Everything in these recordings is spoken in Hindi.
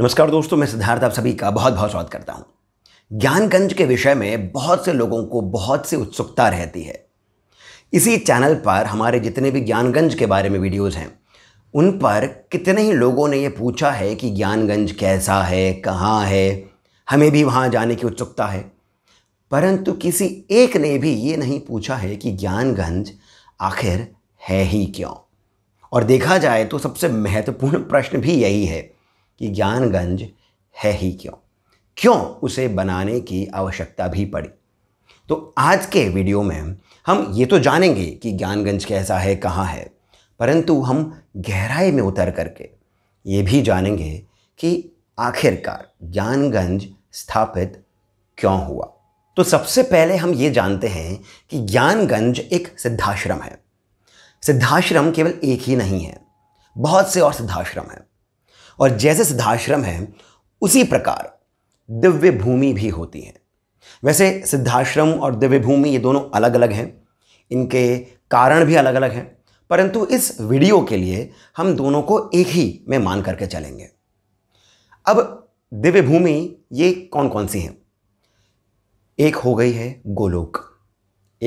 नमस्कार दोस्तों मैं सिद्धार्थ आप सभी का बहुत बहुत स्वागत करता हूँ ज्ञानगंज के विषय में बहुत से लोगों को बहुत सी उत्सुकता रहती है इसी चैनल पर हमारे जितने भी ज्ञानगंज के बारे में वीडियोस हैं उन पर कितने ही लोगों ने ये पूछा है कि ज्ञानगंज कैसा है कहाँ है हमें भी वहाँ जाने की उत्सुकता है परंतु किसी एक ने भी ये नहीं पूछा है कि ज्ञानगंज आखिर है ही क्यों और देखा जाए तो सबसे महत्वपूर्ण प्रश्न भी यही है कि ज्ञानगंज है ही क्यों क्यों उसे बनाने की आवश्यकता भी पड़ी तो आज के वीडियो में हम ये तो जानेंगे कि ज्ञानगंज कैसा है कहाँ है परंतु हम गहराई में उतर करके ये भी जानेंगे कि आखिरकार ज्ञानगंज स्थापित क्यों हुआ तो सबसे पहले हम ये जानते हैं कि ज्ञानगंज एक सिद्धाश्रम है सिद्धाश्रम केवल एक ही नहीं है बहुत से और सिद्धाश्रम हैं और जैसे सिद्धाश्रम है उसी प्रकार दिव्य भूमि भी होती है वैसे सिद्धाश्रम और दिव्य भूमि ये दोनों अलग अलग हैं इनके कारण भी अलग अलग हैं परंतु इस वीडियो के लिए हम दोनों को एक ही में मान करके चलेंगे अब दिव्य भूमि ये कौन कौन सी हैं एक हो गई है गोलोक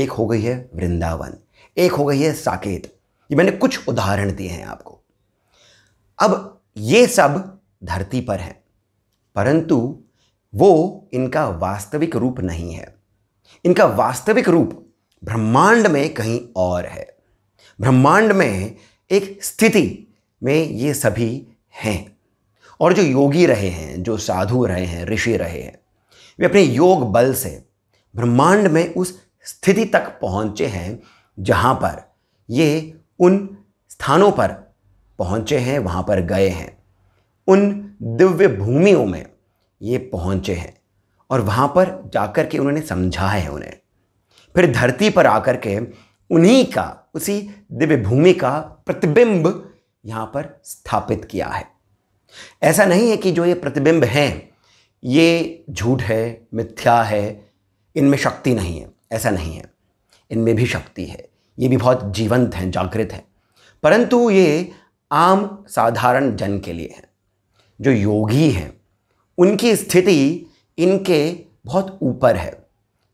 एक हो गई है वृंदावन एक हो गई है साकेत ये मैंने कुछ उदाहरण दिए हैं आपको अब ये सब धरती पर हैं परंतु वो इनका वास्तविक रूप नहीं है इनका वास्तविक रूप ब्रह्मांड में कहीं और है ब्रह्मांड में एक स्थिति में ये सभी हैं और जो योगी रहे हैं जो साधु रहे हैं ऋषि रहे हैं वे अपने योग बल से ब्रह्मांड में उस स्थिति तक पहुँचे हैं जहाँ पर ये उन स्थानों पर पहुँचे हैं वहाँ पर गए हैं उन दिव्य भूमियों में ये पहुँचे हैं और वहाँ पर जाकर के उन्होंने समझा है उन्हें फिर धरती पर आकर के उन्हीं का उसी दिव्य भूमि का प्रतिबिंब यहाँ पर स्थापित किया है ऐसा नहीं है कि जो ये प्रतिबिंब हैं ये झूठ है मिथ्या है इनमें शक्ति नहीं है ऐसा नहीं है इनमें भी शक्ति है ये भी बहुत जीवंत हैं जागृत हैं परंतु ये आम साधारण जन के लिए है जो योगी हैं उनकी स्थिति इनके बहुत ऊपर है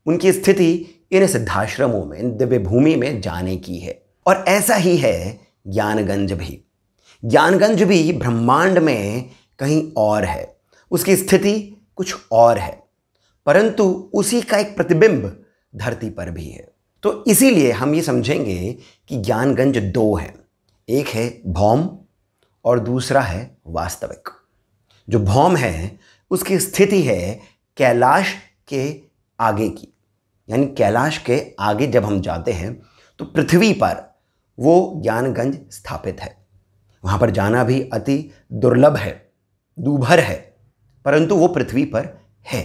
उनकी स्थिति इन सिद्धाश्रमों में इन दिव्य भूमि में जाने की है और ऐसा ही है ज्ञानगंज भी ज्ञानगंज भी ब्रह्मांड में कहीं और है उसकी स्थिति कुछ और है परंतु उसी का एक प्रतिबिंब धरती पर भी है तो इसीलिए हम ये समझेंगे कि ज्ञानगंज दो हैं एक है भौम और दूसरा है वास्तविक जो भौम है उसकी स्थिति है कैलाश के आगे की यानी कैलाश के आगे जब हम जाते हैं तो पृथ्वी पर वो ज्ञानगंज स्थापित है वहाँ पर जाना भी अति दुर्लभ है दूभर है परंतु वो पृथ्वी पर है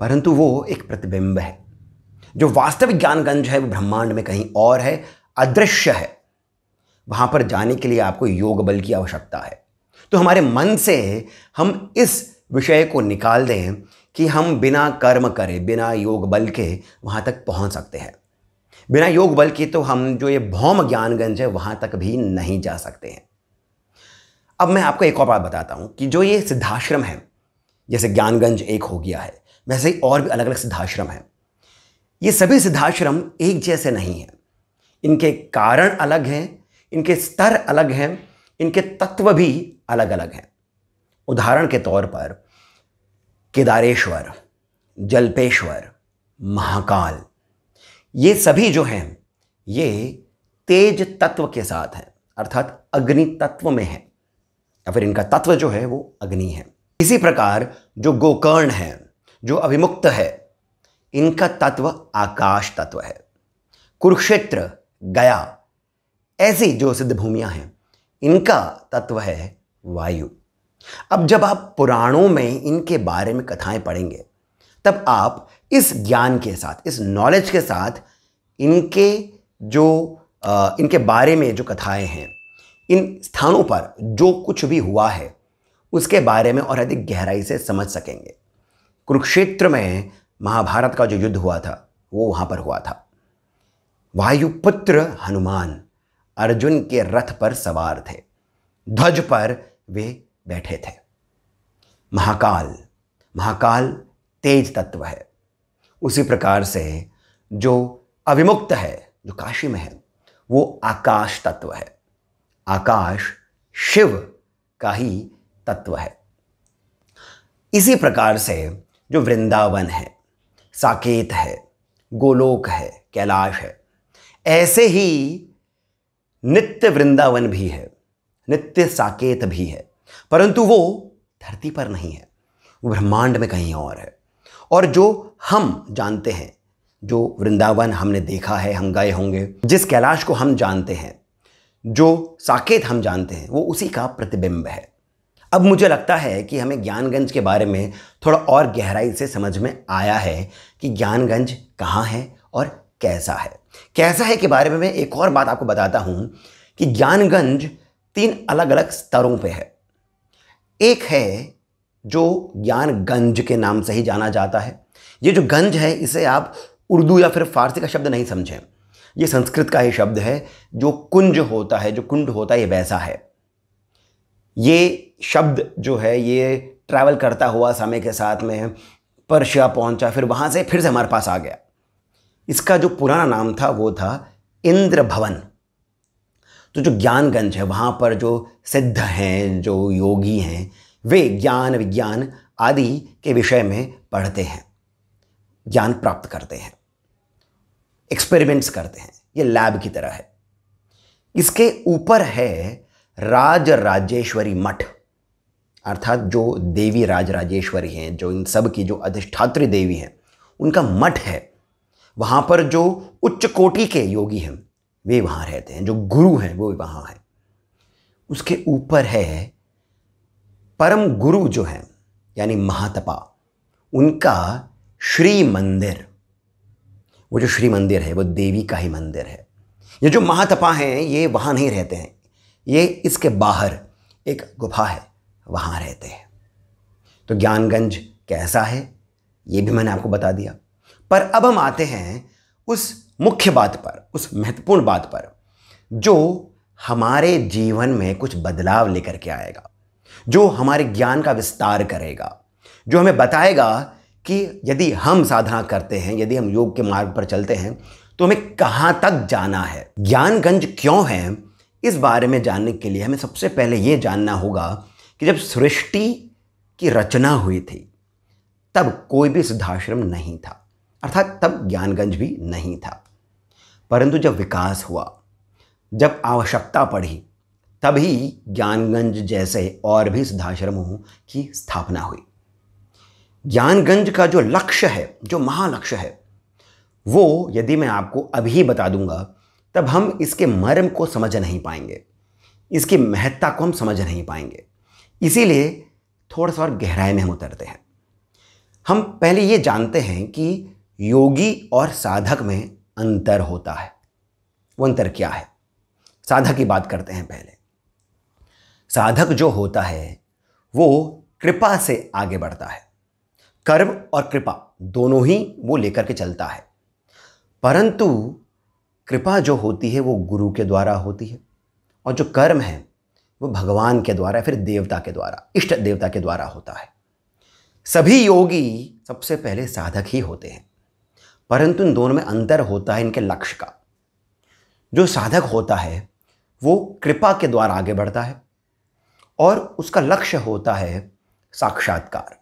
परंतु वो एक प्रतिबिंब है जो वास्तविक ज्ञानगंज है वो ब्रह्मांड में कहीं और है अदृश्य है वहाँ पर जाने के लिए आपको योग बल की आवश्यकता है तो हमारे मन से हम इस विषय को निकाल दें कि हम बिना कर्म करें बिना योग बल के वहाँ तक पहुँच सकते हैं बिना योग बल के तो हम जो ये भौम ज्ञानगंज है वहाँ तक भी नहीं जा सकते हैं अब मैं आपको एक और बात बताता हूँ कि जो ये सिद्धाश्रम है जैसे ज्ञानगंज एक हो गया है वैसे ही और भी अलग अलग सिद्धाश्रम हैं ये सभी सिद्धाश्रम एक जैसे नहीं हैं इनके कारण अलग हैं इनके स्तर अलग हैं इनके तत्व भी अलग अलग हैं उदाहरण के तौर पर केदारेश्वर जल्पेश्वर महाकाल ये सभी जो हैं ये तेज तत्व के साथ हैं अर्थात अग्नि तत्व में है या फिर इनका तत्व जो है वो अग्नि है इसी प्रकार जो गोकर्ण है जो अभिमुक्त है इनका तत्व आकाश तत्व है कुरुक्षेत्र गया ऐसी जो सिद्ध भूमियाँ हैं इनका तत्व है वायु अब जब आप पुराणों में इनके बारे में कथाएं पढ़ेंगे तब आप इस ज्ञान के साथ इस नॉलेज के साथ इनके जो आ, इनके बारे में जो कथाएं हैं इन स्थानों पर जो कुछ भी हुआ है उसके बारे में और अधिक गहराई से समझ सकेंगे कुरुक्षेत्र में महाभारत का जो युद्ध हुआ था वो वहाँ पर हुआ था वायुपुत्र हनुमान अर्जुन के रथ पर सवार थे ध्वज पर वे बैठे थे महाकाल महाकाल तेज तत्व है उसी प्रकार से जो अविमुक्त है जो काशी में है वो आकाश तत्व है आकाश शिव का ही तत्व है इसी प्रकार से जो वृंदावन है साकेत है गोलोक है कैलाश है ऐसे ही नित्य वृंदावन भी है नित्य साकेत भी है परंतु वो धरती पर नहीं है वो ब्रह्मांड में कहीं और है और जो हम जानते हैं जो वृंदावन हमने देखा है हम गए होंगे जिस कैलाश को हम जानते हैं जो साकेत हम जानते हैं वो उसी का प्रतिबिंब है अब मुझे लगता है कि हमें ज्ञानगंज के बारे में थोड़ा और गहराई से समझ में आया है कि ज्ञानगंज कहाँ है और कैसा है कैसा है के बारे में मैं एक और बात आपको बताता हूं कि ज्ञानगंज तीन अलग अलग स्तरों पे है एक है जो ज्ञानगंज के नाम से ही जाना जाता है ये जो गंज है इसे आप उर्दू या फिर फारसी का शब्द नहीं समझें ये संस्कृत का ही शब्द है जो कुंज होता है जो कुंड होता है ये वैसा है ये शब्द जो है ये ट्रैवल करता हुआ समय के साथ में पर्शिया पहुंचा फिर वहाँ से फिर से हमारे पास आ गया इसका जो पुराना नाम था वो था इंद्र भवन तो जो ज्ञानगंज है वहाँ पर जो सिद्ध हैं जो योगी हैं वे ज्ञान विज्ञान आदि के विषय में पढ़ते हैं ज्ञान प्राप्त करते हैं एक्सपेरिमेंट्स करते हैं ये लैब की तरह है इसके ऊपर है राज राजेश्वरी मठ अर्थात जो देवी राज राजेश्वरी हैं जो इन सब की जो अधिष्ठात्री देवी हैं उनका मठ है वहाँ पर जो उच्च कोटि के योगी हैं वे वहाँ रहते हैं जो गुरु हैं वो वहाँ हैं उसके ऊपर है परम गुरु जो हैं यानी महातपा उनका श्री मंदिर वो जो श्री मंदिर है वो देवी का ही मंदिर है ये जो महातपा हैं ये वहाँ नहीं रहते हैं ये इसके बाहर एक गुफा है वहाँ रहते हैं तो ज्ञानगंज कैसा है ये भी मैंने आपको बता दिया पर अब हम आते हैं उस मुख्य बात पर उस महत्वपूर्ण बात पर जो हमारे जीवन में कुछ बदलाव लेकर के आएगा जो हमारे ज्ञान का विस्तार करेगा जो हमें बताएगा कि यदि हम साधना करते हैं यदि हम योग के मार्ग पर चलते हैं तो हमें कहाँ तक जाना है ज्ञानगंज क्यों है इस बारे में जानने के लिए हमें सबसे पहले ये जानना होगा कि जब सृष्टि की रचना हुई थी तब कोई भी सिद्धाश्रम नहीं था अर्थात तब ज्ञानगंज भी नहीं था परंतु जब विकास हुआ जब आवश्यकता पड़ी तभी ज्ञानगंज जैसे और भी सिद्धाश्रमों की स्थापना हुई ज्ञानगंज का जो लक्ष्य है जो महालक्ष्य है वो यदि मैं आपको अभी बता दूंगा तब हम इसके मर्म को समझ नहीं पाएंगे इसकी महत्ता को हम समझ नहीं पाएंगे इसीलिए थोड़ा सा और गहराई में हम उतरते हैं हम पहले ये जानते हैं कि योगी और साधक में अंतर होता है वो अंतर क्या है साधक की बात करते हैं पहले साधक जो होता है वो कृपा से आगे बढ़ता है कर्म और कृपा दोनों ही वो लेकर के चलता है परंतु कृपा जो होती है वो गुरु के द्वारा होती है और जो कर्म है वो भगवान के द्वारा फिर देवता के द्वारा इष्ट देवता के द्वारा होता है सभी योगी सबसे पहले साधक ही होते हैं परंतु इन दोनों में अंतर होता है इनके लक्ष्य का जो साधक होता है वो कृपा के द्वारा आगे बढ़ता है और उसका लक्ष्य होता है साक्षात्कार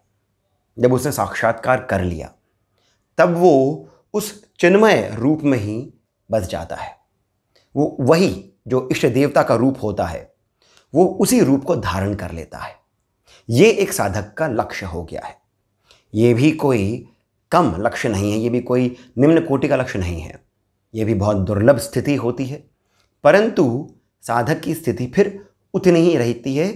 जब उसने साक्षात्कार कर लिया तब वो उस चिन्मय रूप में ही बस जाता है वो वही जो इष्ट देवता का रूप होता है वो उसी रूप को धारण कर लेता है ये एक साधक का लक्ष्य हो गया है ये भी कोई कम लक्ष्य नहीं है ये भी कोई निम्न कोटि का लक्ष्य नहीं है ये भी बहुत दुर्लभ स्थिति होती है परंतु साधक की स्थिति फिर उतनी ही रहती है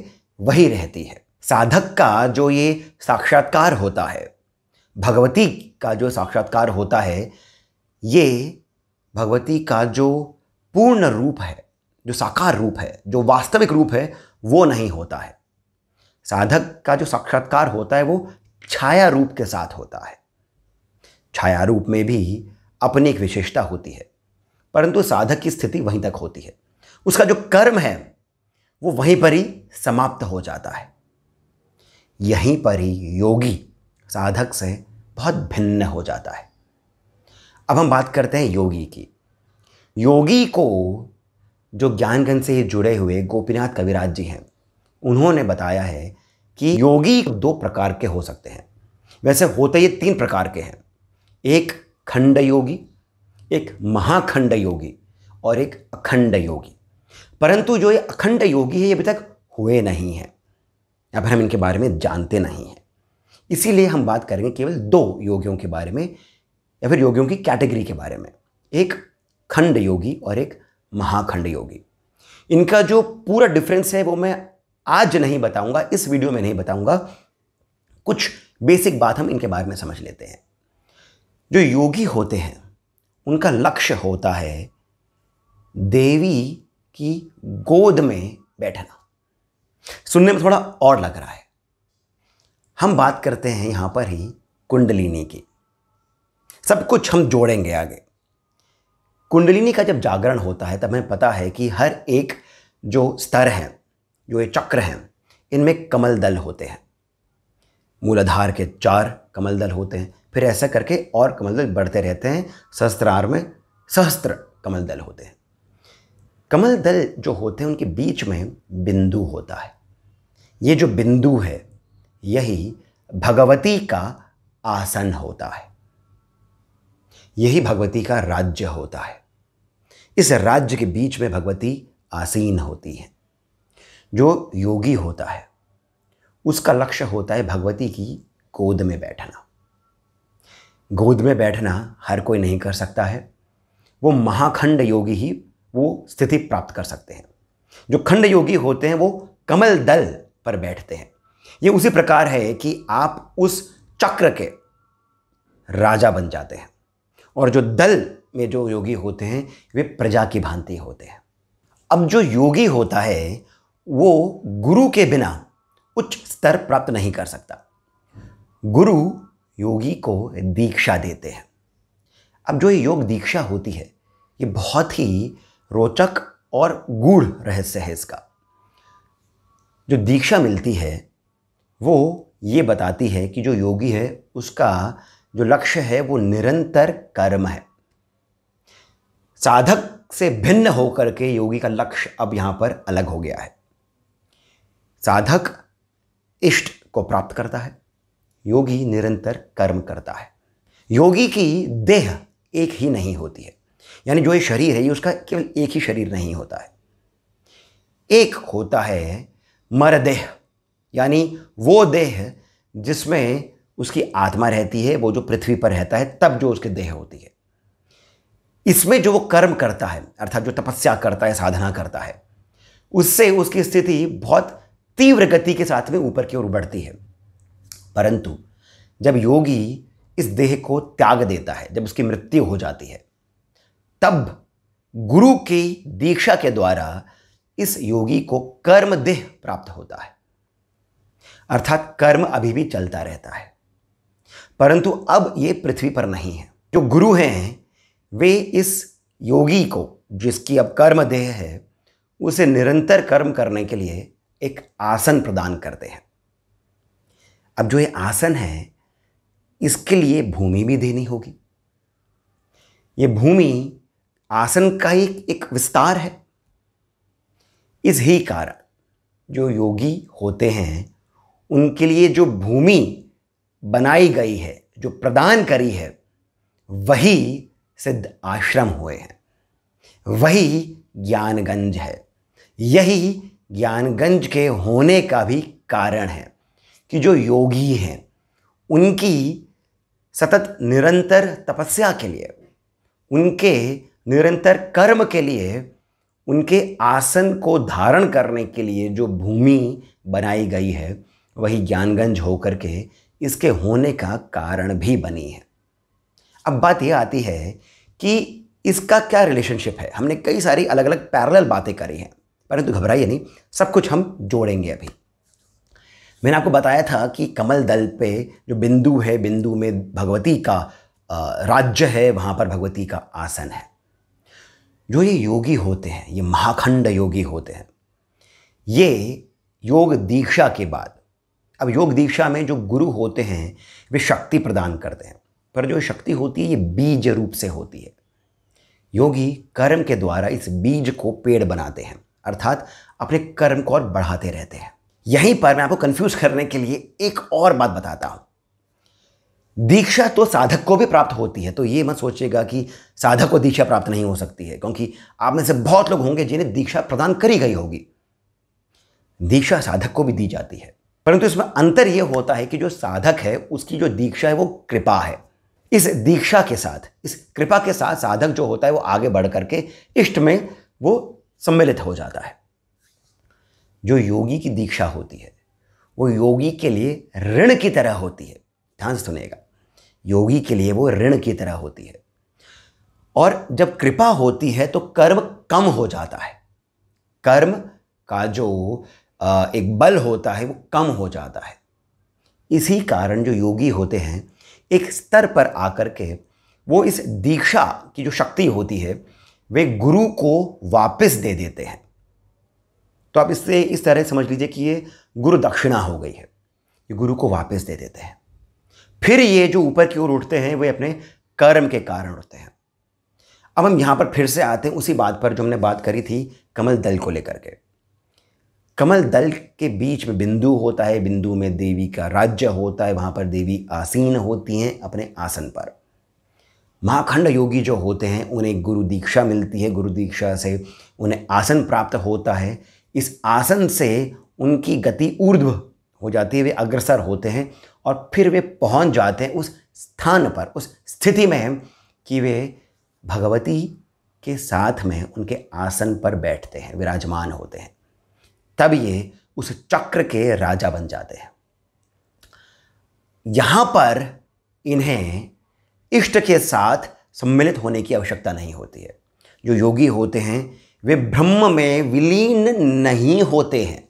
वही रहती है साधक का जो ये साक्षात्कार होता है भगवती का जो साक्षात्कार होता है ये भगवती का जो पूर्ण रूप है जो साकार रूप है जो वास्तविक रूप है वो नहीं होता है साधक का जो साक्षात्कार होता है वो छाया रूप के साथ होता है छाया रूप में भी अपनी एक विशेषता होती है परंतु साधक की स्थिति वहीं तक होती है उसका जो कर्म है वो वहीं पर ही समाप्त हो जाता है यहीं पर ही योगी साधक से बहुत भिन्न हो जाता है अब हम बात करते हैं योगी की योगी को जो ज्ञानगन से जुड़े हुए गोपीनाथ कविराज जी हैं उन्होंने बताया है कि योगी दो प्रकार के हो सकते हैं वैसे होते ये तीन प्रकार के हैं एक खंड योगी एक महाखंड योगी और एक अखंड योगी परंतु जो ये अखंड योगी है ये अभी तक हुए नहीं हैं अब हम इनके बारे में जानते नहीं हैं इसीलिए हम बात करेंगे केवल दो योगियों के बारे में या फिर योगियों की कैटेगरी के बारे में एक खंड योगी और एक महाखंड योगी इनका जो पूरा डिफरेंस है वो मैं आज नहीं बताऊंगा इस वीडियो में नहीं बताऊंगा कुछ बेसिक बात हम इनके बारे में समझ लेते हैं जो योगी होते हैं उनका लक्ष्य होता है देवी की गोद में बैठना सुनने में थोड़ा और लग रहा है हम बात करते हैं यहाँ पर ही कुंडलिनी की सब कुछ हम जोड़ेंगे आगे कुंडलिनी का जब जागरण होता है तब हमें पता है कि हर एक जो स्तर हैं जो ये चक्र हैं इनमें कमल दल होते हैं मूलाधार के चार कमल दल होते हैं फिर ऐसा करके और कमल दल बढ़ते रहते हैं सहस्त्रार में सहस्त्र कमल दल होते हैं कमल दल जो होते हैं उनके बीच में बिंदु होता है ये जो बिंदु है यही भगवती का आसन होता है यही भगवती का राज्य होता है इस राज्य के बीच में भगवती आसीन होती है जो योगी होता है उसका लक्ष्य होता है भगवती की गोद में बैठना गोद में बैठना हर कोई नहीं कर सकता है वो महाखंड योगी ही वो स्थिति प्राप्त कर सकते हैं जो खंड योगी होते हैं वो कमल दल पर बैठते हैं ये उसी प्रकार है कि आप उस चक्र के राजा बन जाते हैं और जो दल में जो योगी होते हैं वे प्रजा की भांति होते हैं अब जो योगी होता है वो गुरु के बिना उच्च स्तर प्राप्त नहीं कर सकता गुरु योगी को दीक्षा देते हैं अब जो ये योग दीक्षा होती है ये बहुत ही रोचक और गूढ़ रहस्य है इसका जो दीक्षा मिलती है वो ये बताती है कि जो योगी है उसका जो लक्ष्य है वो निरंतर कर्म है साधक से भिन्न होकर के योगी का लक्ष्य अब यहाँ पर अलग हो गया है साधक इष्ट को प्राप्त करता है योगी निरंतर कर्म करता है योगी की देह एक ही नहीं होती है यानी जो ये शरीर है ये उसका केवल एक ही शरीर नहीं होता है एक होता है मरदेह यानी वो देह जिसमें उसकी आत्मा रहती है वो जो पृथ्वी पर रहता है तब जो उसके देह होती है इसमें जो वो कर्म करता है अर्थात जो तपस्या करता है साधना करता है उससे उसकी स्थिति बहुत तीव्र गति के साथ में ऊपर की ओर बढ़ती है परंतु जब योगी इस देह को त्याग देता है जब उसकी मृत्यु हो जाती है तब गुरु की दीक्षा के द्वारा इस योगी को कर्म देह प्राप्त होता है अर्थात कर्म अभी भी चलता रहता है परंतु अब ये पृथ्वी पर नहीं है जो गुरु हैं वे इस योगी को जिसकी अब कर्म देह है उसे निरंतर कर्म करने के लिए एक आसन प्रदान करते हैं अब जो ये आसन है इसके लिए भूमि भी देनी होगी ये भूमि आसन का एक एक विस्तार है इस ही कारण जो योगी होते हैं उनके लिए जो भूमि बनाई गई है जो प्रदान करी है वही सिद्ध आश्रम हुए हैं वही ज्ञानगंज है यही ज्ञानगंज के होने का भी कारण है कि जो योगी हैं उनकी सतत निरंतर तपस्या के लिए उनके निरंतर कर्म के लिए उनके आसन को धारण करने के लिए जो भूमि बनाई गई है वही ज्ञानगंज होकर के इसके होने का कारण भी बनी है अब बात यह आती है कि इसका क्या रिलेशनशिप है हमने कई सारी अलग अलग पैरल बातें करी हैं परंतु घबराइए नहीं सब कुछ हम जोड़ेंगे अभी मैंने आपको बताया था कि कमल दल पे जो बिंदु है बिंदु में भगवती का राज्य है वहाँ पर भगवती का आसन है जो ये योगी होते हैं ये महाखंड योगी होते हैं ये योग दीक्षा के बाद अब योग दीक्षा में जो गुरु होते हैं वे शक्ति प्रदान करते हैं पर जो शक्ति होती है ये बीज रूप से होती है योगी कर्म के द्वारा इस बीज को पेड़ बनाते हैं अर्थात अपने कर्म को और बढ़ाते रहते हैं यहीं पर मैं आपको कंफ्यूज करने के लिए एक और बात बताता हूं दीक्षा तो साधक को भी प्राप्त होती है तो ये मत सोचिएगा कि साधक को दीक्षा प्राप्त नहीं हो सकती है क्योंकि आप में से बहुत लोग होंगे जिन्हें दीक्षा प्रदान करी गई होगी दीक्षा साधक को भी दी जाती है परंतु इसमें अंतर यह होता है कि जो साधक है उसकी जो दीक्षा है वो कृपा है इस दीक्षा के साथ इस कृपा के साथ साधक जो होता है वो आगे बढ़ करके इष्ट में वो सम्मिलित हो जाता है जो योगी की दीक्षा होती है वो योगी के लिए ऋण की तरह होती है ध्यान से सुनेगा योगी के लिए वो ऋण की तरह होती है और जब कृपा होती है तो कर्म कम हो जाता है कर्म का जो एक बल होता है वो कम हो जाता है इसी कारण जो योगी होते हैं एक स्तर पर आकर के वो इस दीक्षा की जो शक्ति होती है वे गुरु को वापस दे देते हैं तो आप इससे इस तरह समझ लीजिए कि ये गुरु दक्षिणा हो गई है ये गुरु को वापस दे देते हैं फिर ये जो ऊपर की ओर उठते हैं वे अपने कर्म के कारण उठते हैं अब हम यहाँ पर फिर से आते हैं उसी बात पर जो हमने बात करी थी कमल दल को लेकर के कमल दल के बीच में बिंदु होता है बिंदु में देवी का राज्य होता है वहाँ पर देवी आसीन होती हैं अपने आसन पर महाखंड योगी जो होते हैं उन्हें गुरु दीक्षा मिलती है गुरु दीक्षा से उन्हें आसन प्राप्त होता है इस आसन से उनकी गति ऊर्ध्व हो जाती है वे अग्रसर होते हैं और फिर वे पहुंच जाते हैं उस स्थान पर उस स्थिति में कि वे भगवती के साथ में उनके आसन पर बैठते हैं विराजमान होते हैं तब ये उस चक्र के राजा बन जाते हैं यहाँ पर इन्हें इष्ट के साथ सम्मिलित होने की आवश्यकता नहीं होती है जो योगी होते हैं वे ब्रह्म में विलीन नहीं होते हैं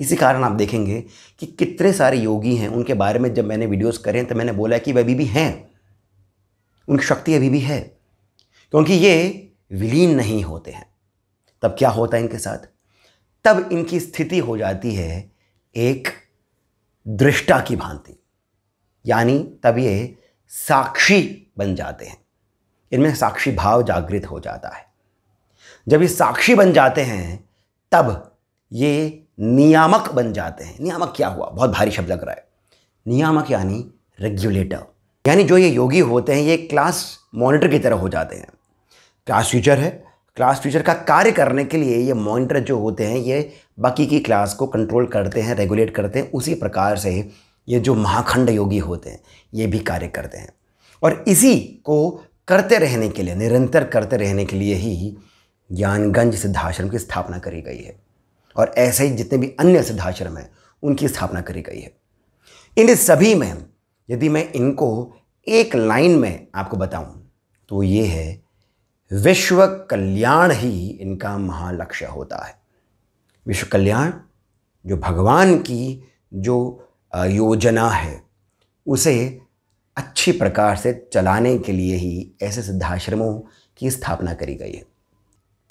इसी कारण आप देखेंगे कि कितने सारे योगी हैं उनके बारे में जब मैंने वीडियोस करें तो मैंने बोला कि वे अभी भी हैं उनकी शक्ति अभी भी है क्योंकि ये विलीन नहीं होते हैं तब क्या होता है इनके साथ तब इनकी स्थिति हो जाती है एक दृष्टा की भांति यानी तब ये साक्षी बन जाते हैं इनमें साक्षी भाव जागृत हो जाता है जब ये साक्षी बन जाते हैं तब ये नियामक बन जाते हैं नियामक क्या हुआ बहुत भारी शब्द लग रहा है नियामक यानी रेगुलेटर यानी जो ये योगी होते हैं ये क्लास मॉनिटर की तरह हो जाते हैं क्लास टीचर है क्लास टीचर का कार्य करने के लिए ये मॉनिटर जो होते हैं ये बाकी की क्लास को कंट्रोल करते हैं रेगुलेट करते हैं उसी प्रकार से ये जो महाखंड योगी होते हैं ये भी कार्य करते हैं और इसी को करते रहने के लिए निरंतर करते रहने के लिए ही ज्ञानगंज सिद्धाश्रम की स्थापना करी गई है और ऐसे ही जितने भी अन्य सिद्धाश्रम हैं उनकी स्थापना करी गई है इन सभी में यदि मैं इनको एक लाइन में आपको बताऊं तो ये है विश्व कल्याण ही इनका महालक्ष्य होता है विश्व कल्याण जो भगवान की जो योजना है उसे अच्छी प्रकार से चलाने के लिए ही ऐसे सिद्धाश्रमों की स्थापना करी गई है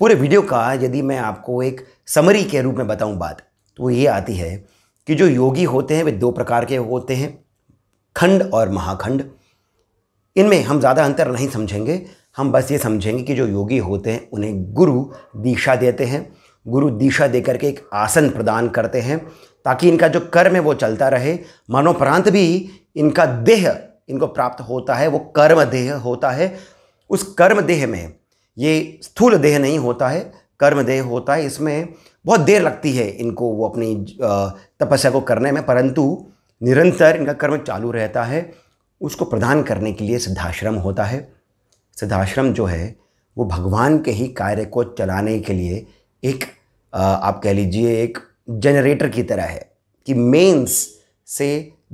पूरे वीडियो का यदि मैं आपको एक समरी के रूप में बताऊं बात तो ये आती है कि जो योगी होते हैं वे दो प्रकार के होते हैं खंड और महाखंड इनमें हम ज़्यादा अंतर नहीं समझेंगे हम बस ये समझेंगे कि जो योगी होते हैं उन्हें गुरु दीक्षा देते हैं गुरु दीक्षा देकर के एक आसन प्रदान करते हैं ताकि इनका जो कर्म है वो चलता रहे मनोपरांत भी इनका देह इनको प्राप्त होता है वो कर्म देह होता है उस कर्म देह में ये स्थूल देह नहीं होता है कर्म देह होता है इसमें बहुत देर लगती है इनको वो अपनी तपस्या को करने में परंतु निरंतर इनका कर्म चालू रहता है उसको प्रदान करने के लिए सिद्धाश्रम होता है सिद्धाश्रम जो है वो भगवान के ही कार्य को चलाने के लिए एक आप कह लीजिए एक जनरेटर की तरह है कि मेंस से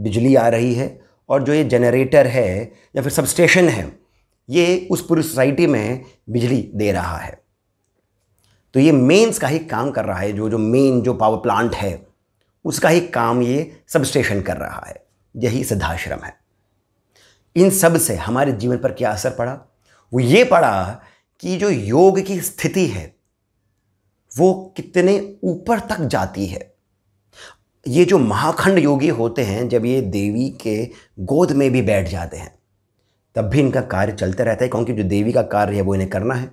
बिजली आ रही है और जो ये जनरेटर है या फिर सबस्टेशन है ये उस पूरी सोसाइटी में बिजली दे रहा है तो ये मेंस का ही काम कर रहा है जो जो मेन जो पावर प्लांट है उसका ही काम ये सब स्टेशन कर रहा है यही सिद्धाश्रम है इन सब से हमारे जीवन पर क्या असर पड़ा वो ये पड़ा कि जो योग की स्थिति है वो कितने ऊपर तक जाती है ये जो महाखंड योगी होते हैं जब ये देवी के गोद में भी बैठ जाते हैं तब भी इनका कार्य चलते रहता है क्योंकि जो देवी का कार्य है वो इन्हें करना है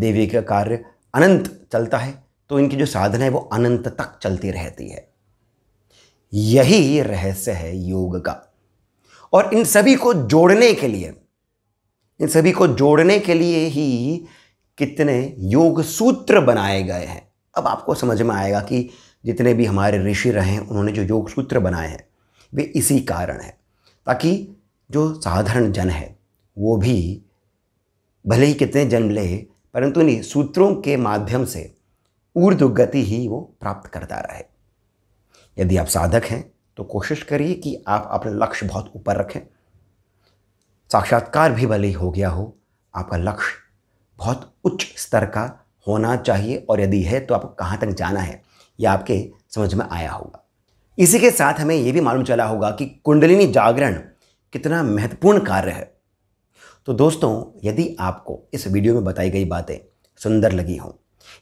देवी का कार्य अनंत चलता है तो इनकी जो साधना है वो अनंत तक चलती रहती है यही रहस्य है योग का और इन सभी को जोड़ने के लिए इन सभी को जोड़ने के लिए ही कितने योग सूत्र बनाए गए हैं अब आपको समझ में आएगा कि जितने भी हमारे ऋषि रहे हैं उन्होंने जो योग सूत्र बनाए हैं वे इसी कारण है ताकि जो साधारण जन है वो भी भले ही कितने जन्म ले परंतु नहीं सूत्रों के माध्यम से ऊर्ध गति ही वो प्राप्त करता रहे यदि आप साधक हैं तो कोशिश करिए कि आप अपना लक्ष्य बहुत ऊपर रखें साक्षात्कार भी भले ही हो गया हो आपका लक्ष्य बहुत उच्च स्तर का होना चाहिए और यदि है तो आपको कहाँ तक जाना है यह आपके समझ में आया होगा इसी के साथ हमें ये भी मालूम चला होगा कि कुंडलिनी जागरण कितना महत्वपूर्ण कार्य है तो दोस्तों यदि आपको इस वीडियो में बताई गई बातें सुंदर लगी हों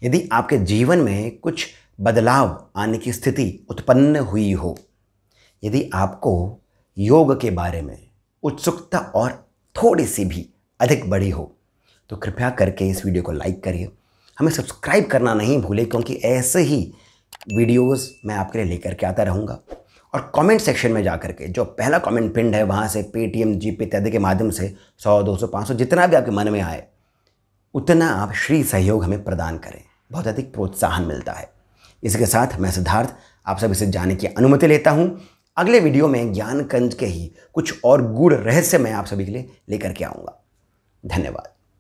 यदि आपके जीवन में कुछ बदलाव आने की स्थिति उत्पन्न हुई हो यदि आपको योग के बारे में उत्सुकता और थोड़ी सी भी अधिक बढ़ी हो तो कृपया करके इस वीडियो को लाइक करिए हमें सब्सक्राइब करना नहीं भूलें क्योंकि ऐसे ही वीडियोस मैं आपके लिए लेकर के आता रहूँगा और कमेंट सेक्शन में जा के जो पहला कमेंट पिंड है वहाँ से पेटीएम जीपे इत्यादि के माध्यम से सौ दो सौ पाँच सौ जितना भी आपके मन में आए उतना आप श्री सहयोग हमें प्रदान करें बहुत अधिक प्रोत्साहन मिलता है इसके साथ मैं सिद्धार्थ आप सभी से जाने की अनुमति लेता हूँ अगले वीडियो में ज्ञान कंज के ही कुछ और गुड़ रहस्य मैं आप सभी के लिए लेकर के आऊँगा धन्यवाद